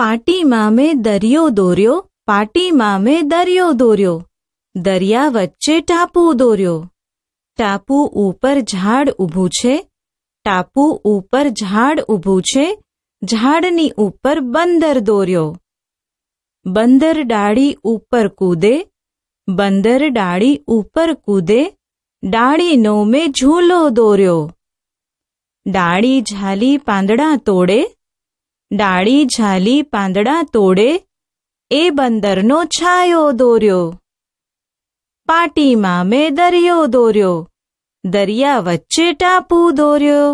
પાટીમાં મેં દરિયો દોર્યો પાટીમાં મેં દરિયો દોર્યો દરિયા વચ્ચે ટાપુ દોર્યો ટાપુ ઉપર ઝાડ ઊભું છે ટાપુ ઉપર ઝાડ ઊભું છે ઝાડની ઉપર બંદર દોર્યો બંદર ડાળી ઉપર કૂદે બંદર ડાળી ઉપર કૂદે ડાળીનો મેં ઝૂલો દોર્યો ડાળી ઝાલી પાંદડા તોડે ડાળી ઝાલી પાંદડા તોડે એ બંદરનો છાયો દોર્યો પાટીમાં મેં દરિયો દોર્યો દરિયા વચ્ચે ટાપુ દોર્યો